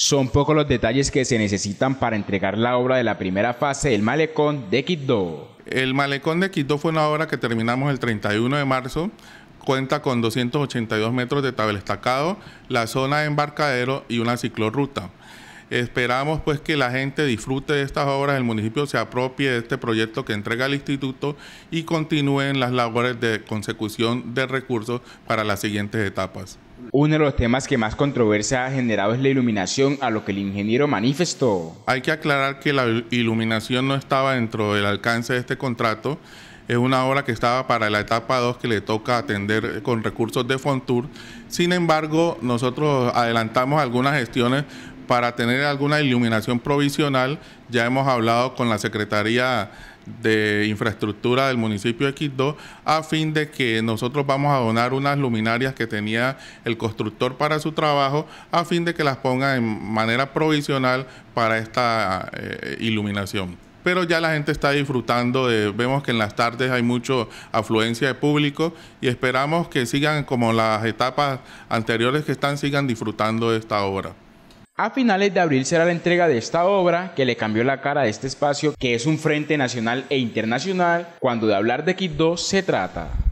Son pocos los detalles que se necesitan para entregar la obra de la primera fase del malecón de Quito. El malecón de Quito fue una obra que terminamos el 31 de marzo. Cuenta con 282 metros de tablero estacado, la zona de embarcadero y una ciclorruta. Esperamos pues que la gente disfrute de estas obras, el municipio se apropie de este proyecto que entrega el instituto y continúen las labores de consecución de recursos para las siguientes etapas. Uno de los temas que más controversia ha generado es la iluminación, a lo que el ingeniero manifestó. Hay que aclarar que la iluminación no estaba dentro del alcance de este contrato. Es una obra que estaba para la etapa 2 que le toca atender con recursos de Fontur. Sin embargo, nosotros adelantamos algunas gestiones para tener alguna iluminación provisional. Ya hemos hablado con la Secretaría de Infraestructura del municipio de Quito a fin de que nosotros vamos a donar unas luminarias que tenía el constructor para su trabajo a fin de que las ponga en manera provisional para esta eh, iluminación pero ya la gente está disfrutando. vemos que en las tardes hay mucha afluencia de público y esperamos que sigan como las etapas anteriores que están, sigan disfrutando de esta obra. A finales de abril será la entrega de esta obra que le cambió la cara a este espacio que es un frente nacional e internacional cuando de hablar de 2 se trata.